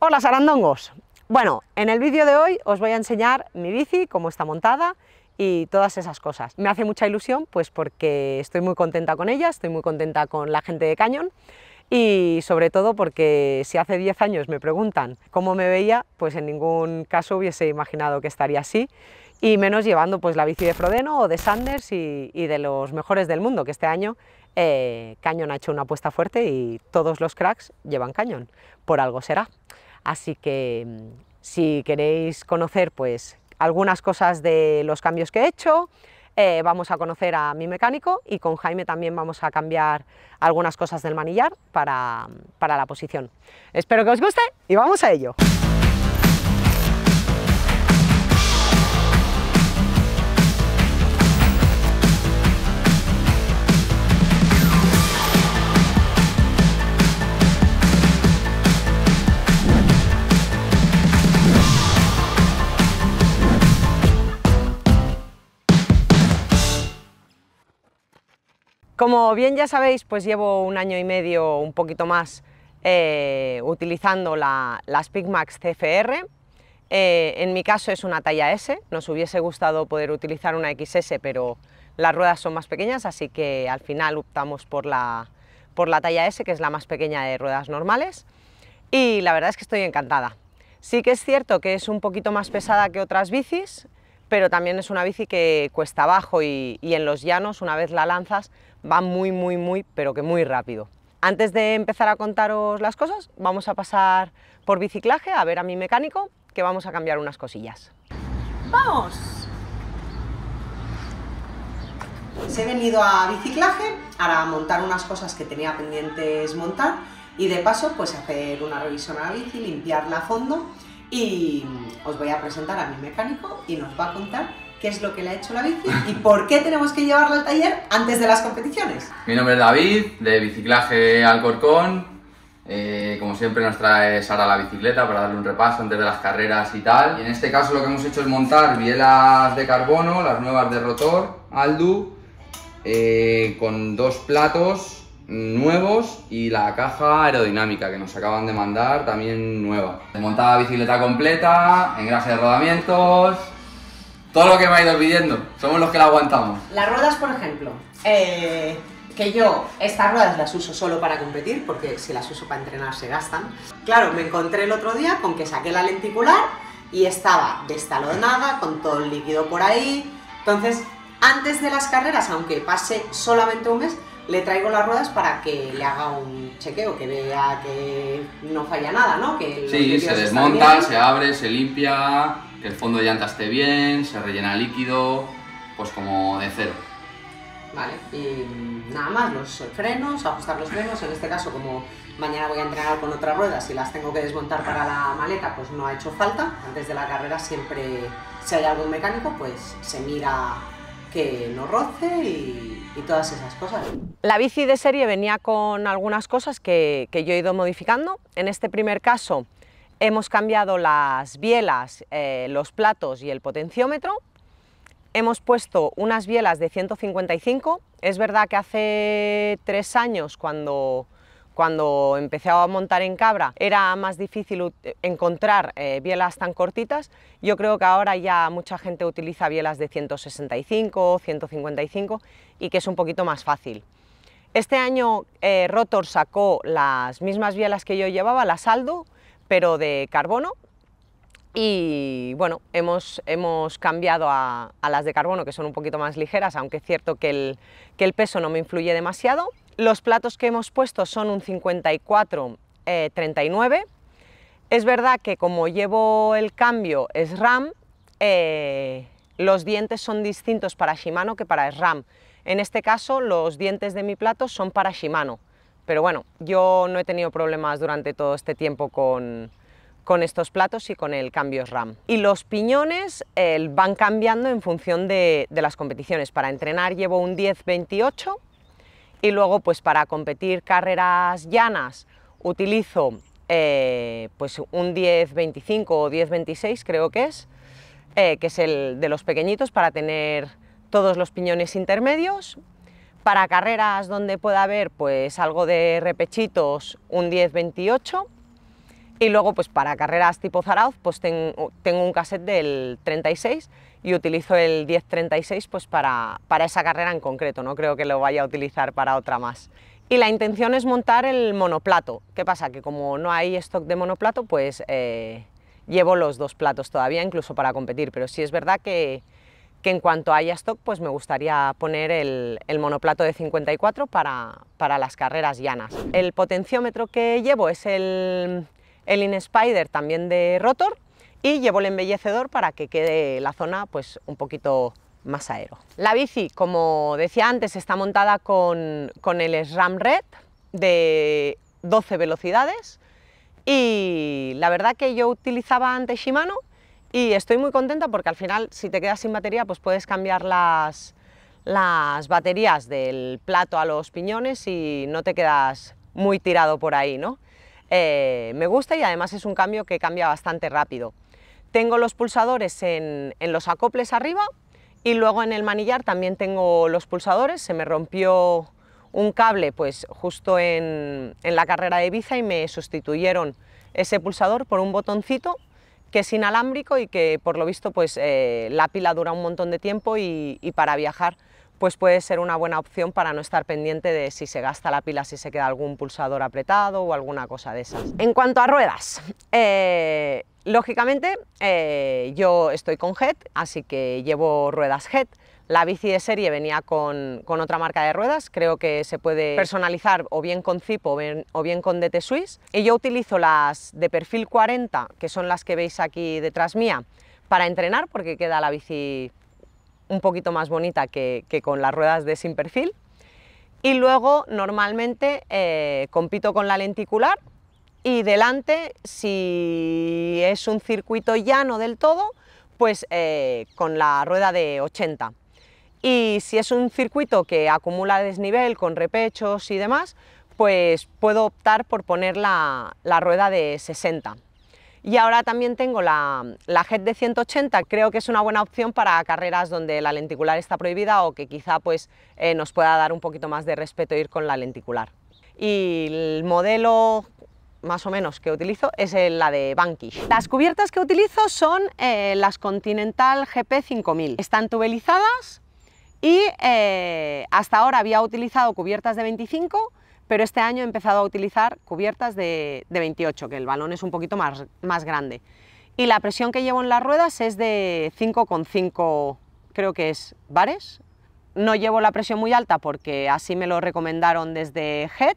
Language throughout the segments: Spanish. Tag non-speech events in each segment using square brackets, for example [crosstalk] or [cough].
Hola sarandongos. Bueno, en el vídeo de hoy os voy a enseñar mi bici, cómo está montada y todas esas cosas. Me hace mucha ilusión pues porque estoy muy contenta con ella, estoy muy contenta con la gente de Cañón y sobre todo porque si hace 10 años me preguntan cómo me veía, pues en ningún caso hubiese imaginado que estaría así y menos llevando pues la bici de Frodeno o de Sanders y, de los mejores del mundo, que este año eh, Cañón ha hecho una apuesta fuerte y todos los cracks llevan Cañón, por algo será. Así que mm, si queréis conocer pues, algunas cosas de los cambios que he hecho, eh, vamos a conocer a mi mecánico y con Jaime también vamos a cambiar algunas cosas del manillar para mm, la posición. Espero que os guste y vamos a ello. Como bien ya sabéis, pues llevo un año y medio, un poquito más, eh, utilizando la, las Pigmax CFR. Eh, en mi caso es una talla S, nos hubiese gustado poder utilizar una XS, pero las ruedas son más pequeñas, así que al final optamos por la, por talla S, que es la más pequeña de ruedas normales. Y la verdad es que estoy encantada. Sí que es cierto que es un poquito más pesada que otras bicis, pero también es una bici que cuesta abajo y en los llanos, una vez la lanzas, va muy, muy, muy, pero que muy rápido. Antes de empezar a contaros las cosas, vamos a pasar por biciclaje a ver a mi mecánico, que vamos a cambiar unas cosillas. ¡Vamos! Se He venido a biciclaje para montar unas cosas que tenía pendientes montar y de paso pues hacer una revisión a la bici, limpiarla a fondo y os voy a presentar a mi mecánico y nos va a contar qué es lo que le ha hecho la bici y por qué tenemos que llevarla al taller antes de las competiciones. Mi nombre es David, de Biciclaje Alcorcón. Eh, como siempre nos trae Sara la bicicleta para darle un repaso antes de las carreras y tal. Y en este caso lo que hemos hecho es montar bielas de carbono, las nuevas de rotor, Aldu, eh, con dos platos nuevos y la caja aerodinámica que nos acaban de mandar también nueva. Montada bicicleta completa, engrase de rodamientos, todo lo que me ha ido pidiendo. Somos los que la aguantamos. Las ruedas, por ejemplo. Eh, que yo estas ruedas las uso solo para competir, porque si las uso para entrenar se gastan. Claro, me encontré el otro día con que saqué la lenticular y estaba destalonada, con todo el líquido por ahí. Entonces, antes de las carreras, aunque pase solamente un mes, le traigo las ruedas para que le haga un chequeo, que vea que no falla nada, ¿no? Que sí, se desmonta, se abre, se limpia, que el fondo de llanta esté bien, se rellena líquido, pues como de cero. Vale, y mm, nada más, los frenos, ajustar los frenos, en este caso como mañana voy a entrenar con otras ruedas y las tengo que desmontar para la maleta, pues no ha hecho falta. Antes de la carrera siempre, si hay algún mecánico, pues se mira que no roce y, todas esas cosas. La bici de serie venía con algunas cosas que yo he ido modificando. En este primer caso Hemos cambiado las bielas, eh, los platos y el potenciómetro. Hemos puesto unas bielas de 155. Es verdad que hace tres años, cuando, cuando empecé a montar en cabra, era más difícil encontrar eh, bielas tan cortitas. Yo creo que ahora ya mucha gente utiliza bielas de 165, 155 y que es un poquito más fácil. Este año eh, Rotor sacó las mismas bielas que yo llevaba, las Aldo, pero de carbono. Y bueno, hemos, hemos cambiado a, las de carbono, que son un poquito más ligeras, aunque es cierto que el, peso no me influye demasiado. Los platos que hemos puesto son un 54-39. Eh, es verdad que como llevo el cambio SRAM, eh, los dientes son distintos para Shimano que para SRAM. En este caso, los dientes de mi plato son para Shimano. Pero bueno, yo no he tenido problemas durante todo este tiempo con, estos platos y con el cambio RAM. Y los piñones eh, van cambiando en función de, las competiciones. Para entrenar llevo un 10-28 y luego pues para competir carreras llanas utilizo eh, pues un 10-25 o 10-26 creo que es, eh, que es el de los pequeñitos para tener todos los piñones intermedios para carreras donde pueda haber pues algo de repechitos, un 10-28 y luego pues para carreras tipo Zarauz pues tengo, un cassette del 36 y utilizo el 10-36 pues para, para esa carrera en concreto, no creo que lo vaya a utilizar para otra más. Y la intención es montar el monoplato. ¿Qué pasa? Que como no hay stock de monoplato, pues eh, llevo los dos platos todavía, incluso para competir. Pero sí es verdad que, que en cuanto haya stock, pues me gustaría poner el, monoplato de 54 para, las carreras llanas. El potenciómetro que llevo es el, el InSpider también de rotor y llevo el embellecedor para que quede la zona pues un poquito más aero. La bici, como decía antes, está montada con, con el SRAM Red de 12 velocidades y la verdad que yo utilizaba antes Shimano y estoy muy contenta porque al final, si te quedas sin batería, pues puedes cambiar las, baterías del plato a los piñones y no te quedas muy tirado por ahí, ¿no? Eh, me gusta y además es un cambio que cambia bastante rápido. Tengo los pulsadores en, los acoples arriba y luego en el manillar también tengo los pulsadores. Se me rompió un cable pues justo en, en la carrera de Ibiza y me sustituyeron ese pulsador por un botoncito que es inalámbrico y que por lo visto pues, eh, la pila dura un montón de tiempo y, para viajar pues puede ser una buena opción para no estar pendiente de si se gasta la pila, si se queda algún pulsador apretado o alguna cosa de esas. En cuanto a ruedas, eh, lógicamente eh, yo estoy con head, así que llevo ruedas head. La bici de serie venía con, otra marca de ruedas, creo que se puede personalizar o bien con Zip o bien, con DT Swiss. Y yo utilizo las de perfil 40, que son las que veis aquí detrás mía, para entrenar porque queda la bici un poquito más bonita que, con las ruedas de sin perfil. Y luego normalmente eh, compito con la lenticular y delante, si es un circuito llano del todo, pues eh, con la rueda de 80 y si es un circuito que acumula desnivel con repechos y demás, pues puedo optar por poner la, rueda de 60. Y ahora también tengo la, la head de 180, creo que es una buena opción para carreras donde la lenticular está prohibida o que quizá pues, eh, nos pueda dar un poquito más de respeto ir con la lenticular. Y el modelo más o menos que utilizo es la de Banky. Las cubiertas que utilizo son eh, las Continental GP 5000. Están tubelizadas, y eh, hasta ahora había utilizado cubiertas de 25, pero este año he empezado a utilizar cubiertas de, 28, que el balón es un poquito más, grande. Y la presión que llevo en las ruedas es de 5,5, creo que es bares. No llevo la presión muy alta porque así me lo recomendaron desde Head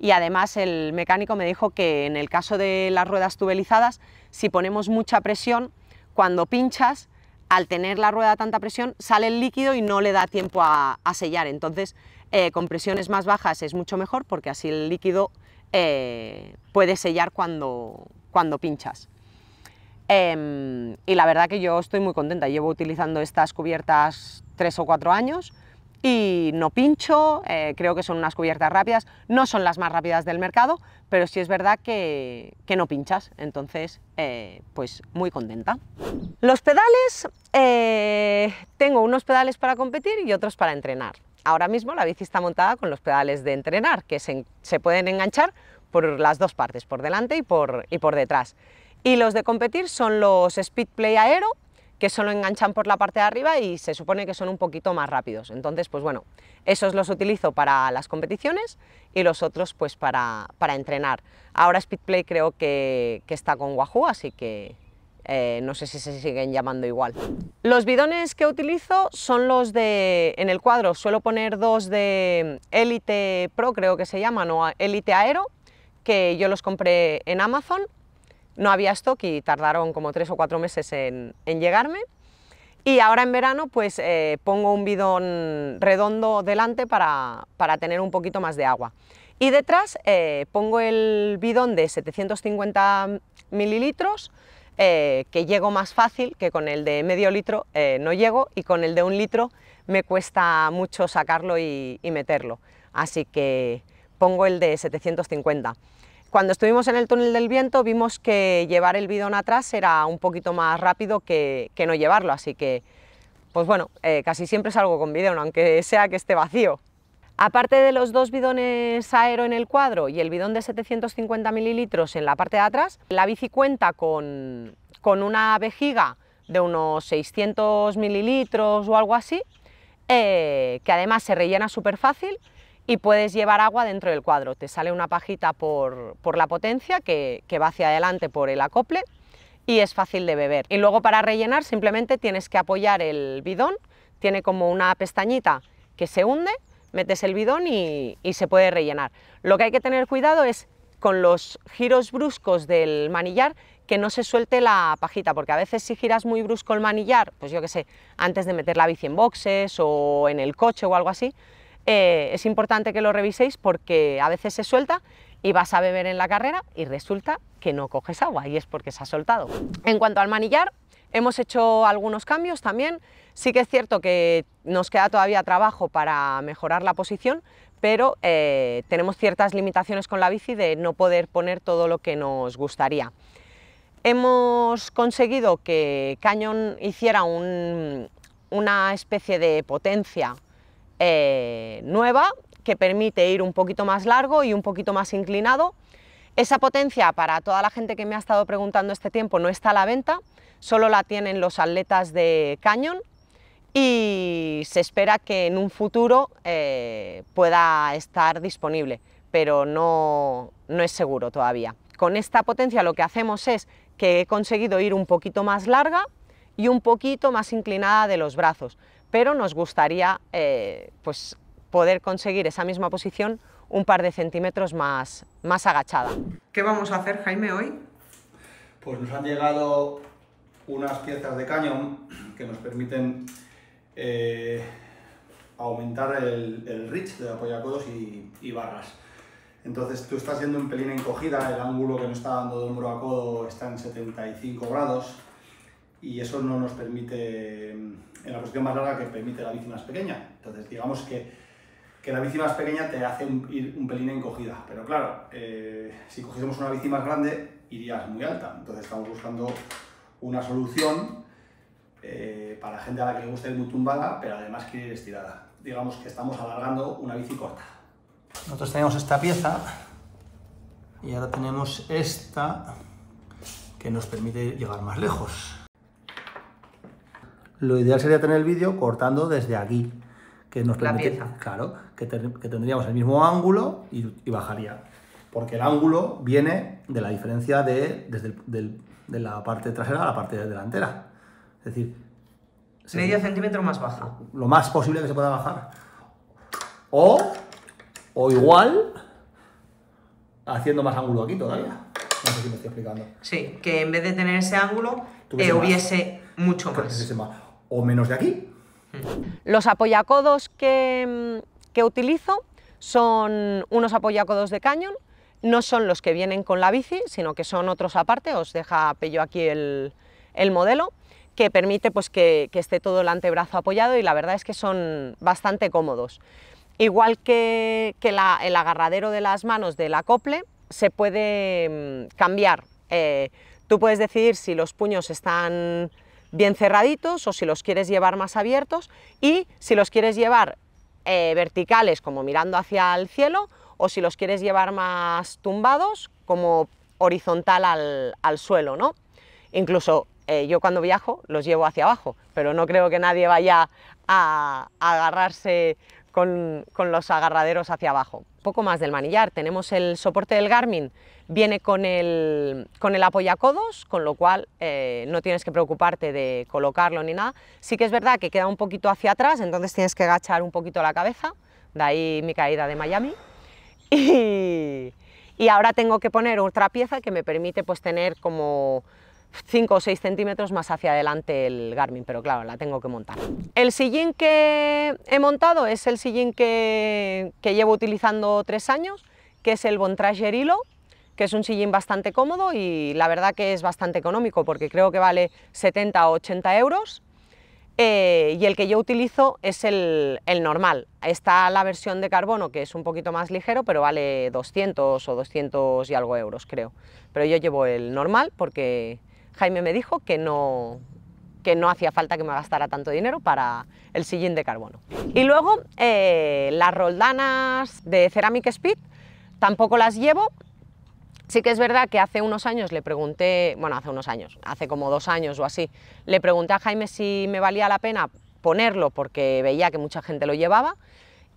y además el mecánico me dijo que en el caso de las ruedas tubelizadas, si ponemos mucha presión, cuando pinchas al tener la rueda tanta presión sale el líquido y no le da tiempo a, sellar. Entonces, eh, con presiones más bajas es mucho mejor porque así el líquido eh, puede sellar cuando, pinchas. Em, y la verdad que yo estoy muy contenta, llevo utilizando estas cubiertas tres o cuatro años y no pincho, eh, creo que son unas cubiertas rápidas, no son las más rápidas del mercado, pero sí es verdad que, no pinchas, entonces eh, pues muy contenta. Los pedales, eh, tengo unos pedales para competir y otros para entrenar. Ahora mismo la bici está montada con los pedales de entrenar, que se, pueden enganchar por las dos partes, por delante y por, y por detrás. Y los de competir son los Speedplay Aero que solo enganchan por la parte de arriba y se supone que son un poquito más rápidos. Entonces, pues bueno, esos los utilizo para las competiciones y los otros pues para, entrenar. Ahora Speedplay creo que, está con Wahoo, así que eh, no sé si se siguen llamando igual. Los bidones que utilizo son los de, en el cuadro suelo poner dos de Elite Pro, creo que se llaman, o Elite Aero, que yo los compré en Amazon no había stock y tardaron como tres o cuatro meses en, llegarme. Y ahora en verano pues eh, pongo un bidón redondo delante para, tener un poquito más de agua. Y detrás eh, pongo el bidón de 750 mililitros, eh, que llego más fácil, que con el de medio litro no llego y con el de un litro me cuesta mucho sacarlo y, y meterlo. Así que pongo el de 750. Cuando estuvimos en el túnel del viento vimos que llevar el bidón atrás era un poquito más rápido que, no llevarlo, así que, pues bueno, eh, casi siempre salgo con bidón, aunque sea que esté vacío. Aparte de los dos bidones aero en el cuadro y el bidón de 750 mililitros en la parte de atrás, la bici cuenta con, con una vejiga de unos 600 mililitros o algo así, eh, que además se rellena súper fácil y puedes llevar agua dentro del cuadro. Te sale una pajita por, por la potencia que, que va hacia adelante por el acople y es fácil de beber. Y luego para rellenar simplemente tienes que apoyar el bidón, tiene como una pestañita que se hunde, metes el bidón y, y, se puede rellenar. Lo que hay que tener cuidado es con los giros bruscos del manillar que no se suelte la pajita, porque a veces si giras muy brusco el manillar, pues yo que sé, antes de meter la bici en boxes o en el coche o algo así, eh, es importante que lo reviséis porque a veces se suelta y vas a beber en la carrera y resulta que no coges agua y es porque se ha soltado. En cuanto al manillar, hemos hecho algunos cambios también. Sí que es cierto que nos queda todavía trabajo para mejorar la posición, pero eh, tenemos ciertas limitaciones con la bici de no poder poner todo lo que nos gustaría. Hemos conseguido que Cañón hiciera una especie de potencia eh, nueva que permite ir un poquito más largo y un poquito más inclinado. Esa potencia para toda la gente que me ha estado preguntando este tiempo no está a la venta, solo la tienen los atletas de Canyon y se espera que en un futuro eh, pueda estar disponible, pero no, no es seguro todavía. Con esta potencia lo que hacemos es que he conseguido ir un poquito más larga y un poquito más inclinada de los brazos, pero nos gustaría eh, pues poder conseguir esa misma posición un par de centímetros más, más agachada. ¿Qué vamos a hacer, Jaime, hoy? Pues nos han llegado unas piezas de cañón que nos permiten eh, aumentar el, reach de apoyacodos codos y barras. Entonces tú estás yendo un pelín encogida, el ángulo que nos está dando de hombro a codo está en 75 grados, y eso no nos permite, mm, en la posición más larga que permite la bici más pequeña. Entonces, digamos que, que la bici más pequeña te hace ir un pelín encogida, pero claro, eh, si cogiésemos una bici más grande, irías muy alta. Entonces, estamos buscando una solución eh, para gente a la que le gusta ir muy tumbada, pero además quiere ir estirada. Digamos que estamos alargando una bici corta. Nosotros tenemos esta pieza y ahora tenemos esta que nos permite llegar más lejos lo ideal sería tener el vídeo cortando desde aquí, que nos permite, claro, que, tendríamos el mismo ángulo y, bajaría, porque el ángulo viene de la diferencia de, desde la parte trasera a la parte delantera. Es decir, medio centímetro más baja. Lo más posible que se pueda bajar. O, igual, haciendo más ángulo aquí todavía. No sé si me estoy explicando. Sí, que en vez de tener ese ángulo, que eh, hubiese mucho más o menos de aquí. Los apoyacodos que, mm, que utilizo son unos apoyacodos de cañón, no son los que vienen con la bici, sino que son otros aparte, os deja Pello aquí el, modelo, que permite pues, que, esté todo el antebrazo apoyado y la verdad es que son bastante cómodos. Igual que, el agarradero de las manos del acople, se puede mm, cambiar. Eh, tú puedes decidir si los puños están bien cerraditos o si los quieres llevar más abiertos y si los quieres llevar eh, verticales como mirando hacia el cielo o si los quieres llevar más tumbados como horizontal al, suelo, ¿no? Incluso eh, yo cuando viajo los llevo hacia abajo, pero no creo que nadie vaya a, agarrarse con, con, los agarraderos hacia abajo. Poco más del manillar, tenemos el soporte del Garmin Viene con el, con el apoyacodos, con lo cual eh, no tienes que preocuparte de colocarlo ni nada. Sí que es verdad que queda un poquito hacia atrás, entonces tienes que agachar un poquito la cabeza, de ahí mi caída de Miami. [laughs] Y, ahora tengo que poner otra pieza que me permite pues tener como 5 o 6 centímetros más hacia adelante el Garmin, pero claro, la tengo que montar. El sillín que he montado es el sillín que, que llevo utilizando tres años, que es el Bontrager Hilo, que es un sillín bastante cómodo y la verdad que es bastante económico porque creo que vale 70 o 80 euros. Eh, y el que yo utilizo es el, normal. Está la versión de carbono que es un poquito más ligero, pero vale 200 o 200 y algo euros, creo. Pero yo llevo el normal porque Jaime me dijo que no, que no hacía falta que me gastara tanto dinero para el sillín de carbono. Y luego eh, las roldanas de Ceramic Speed tampoco las llevo, Sí que es verdad que hace unos años le pregunté, bueno, hace unos años, hace como dos años o así, le pregunté a Jaime si me valía la pena ponerlo porque veía que mucha gente lo llevaba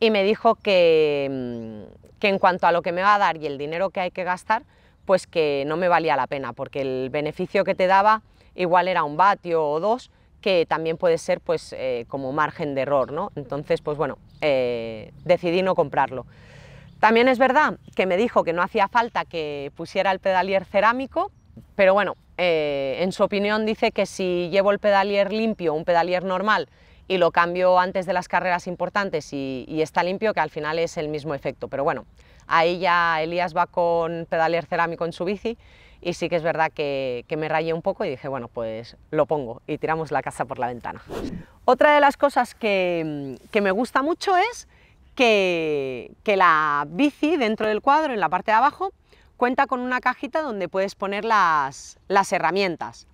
y me dijo que, mm, en cuanto a lo que me va a dar y el dinero que hay que gastar, pues que no me valía la pena porque el beneficio que te daba igual era un vatio o dos, que también puede ser pues eh, como margen de error, ¿no? Entonces, pues bueno, eh, decidí no comprarlo. También es verdad que me dijo que no hacía falta que pusiera el pedalier cerámico, pero bueno, eh, en su opinión dice que si llevo el pedalier limpio, un pedalier normal, y lo cambio antes de las carreras importantes y, está limpio, que al final es el mismo efecto. Pero bueno, ahí ya Elías va con pedalier cerámico en su bici y sí que es verdad que, me rayé un poco y dije, bueno, pues lo pongo y tiramos la casa por la ventana. Otra de las cosas que, que me gusta mucho es que, la bici dentro del cuadro, en la parte de abajo, cuenta con una cajita donde puedes poner las, herramientas.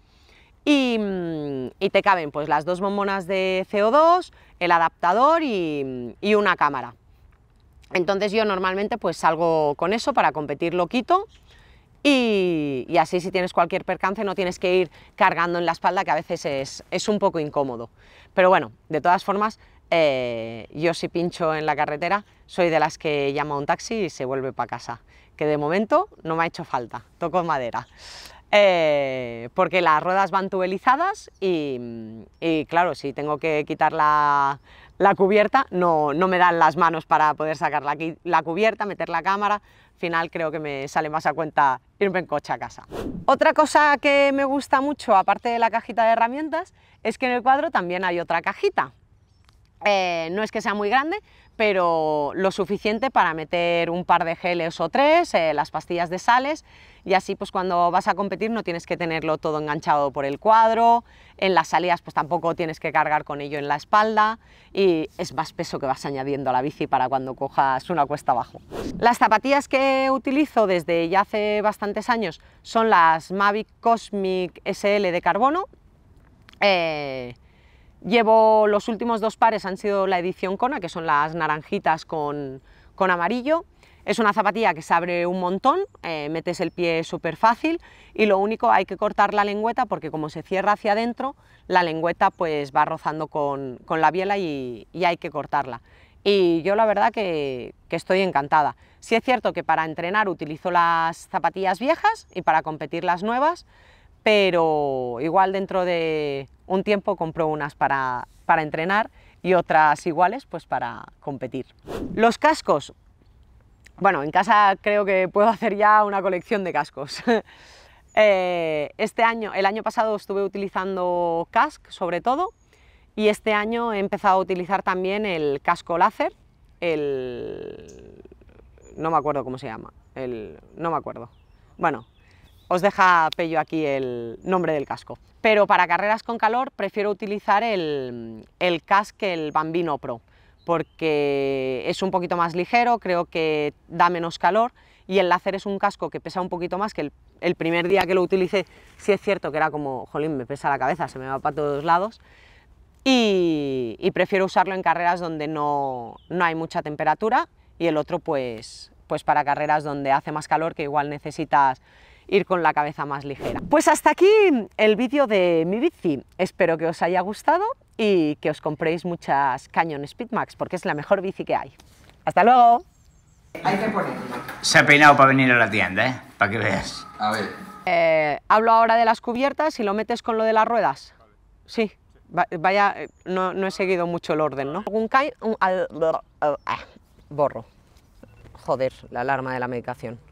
Mm, y, te caben pues las dos bombonas de CO2, el adaptador y, una cámara. Entonces yo normalmente pues salgo con eso para competir lo quito y, así si tienes cualquier percance no tienes que ir cargando en la espalda que a veces es, es un poco incómodo. Pero bueno, de todas formas eh, yo si pincho en la carretera soy de las que llama un taxi y se vuelve para casa, que de momento no me ha hecho falta, toco madera. Eh, porque las ruedas van tubelizadas y, claro, si tengo que quitar la, cubierta, no, me dan las manos para poder sacar la, la, cubierta, meter la cámara, al final creo que me sale más a cuenta irme en coche a casa. Otra cosa que me gusta mucho, aparte de la cajita de herramientas, es que en el cuadro también hay otra cajita, eh, no es que sea muy grande, pero lo suficiente para meter un par de geles o tres, eh, las pastillas de sales, y así pues cuando vas a competir no tienes que tenerlo todo enganchado por el cuadro, en las salidas pues tampoco tienes que cargar con ello en la espalda, y es más peso que vas añadiendo a la bici para cuando cojas una cuesta abajo. Las zapatillas que utilizo desde ya hace bastantes años son las Mavic Cosmic SL de carbono, eh, Llevo los últimos dos pares han sido la edición Kona, que son las naranjitas con, amarillo. Es una zapatilla que se abre un montón, eh, metes el pie súper fácil y lo único hay que cortar la lengüeta porque como se cierra hacia adentro, la lengüeta pues va rozando con, la biela y, hay que cortarla. Y yo la verdad que, estoy encantada. Si es cierto que para entrenar utilizo las zapatillas viejas y para competir las nuevas, pero igual dentro de un tiempo compró unas para, entrenar y otras iguales pues para competir. Los cascos. Bueno, en casa creo que puedo [laughs] hacer ya una colección de cascos. [laughs] Eh, este año, el año pasado estuve utilizando casc, sobre todo y este año he empezado a utilizar también el casco láser, el... no me acuerdo cómo se llama, el... no me acuerdo. Bueno, os deja Pello aquí el nombre del casco. Pero para carreras con calor prefiero utilizar el, el casco, el Bambino Pro, porque es un poquito más ligero, creo que da menos calor y el láser es un casco que pesa un poquito más que el, primer día que lo utilicé, sí es cierto que era como, jolín, me pesa la cabeza, se me va para todos lados, y, prefiero usarlo en carreras donde no, hay mucha temperatura y el otro pues, pues para carreras donde hace más calor que igual necesitas ir con la cabeza más ligera. Pues hasta aquí el vídeo de mi bici. Espero que os haya gustado y que os compréis muchas Canyon Speedmax porque es la mejor bici que hay. ¡Hasta luego! Se ha peinado para venir a la tienda, ¿eh? Para que veas. A ver. Eh, hablo ahora de las cubiertas y lo metes con lo de las ruedas. Sí. vaya, no, he seguido mucho el orden, ¿no? Un, ah, borro. Joder, la alarma de la medicación.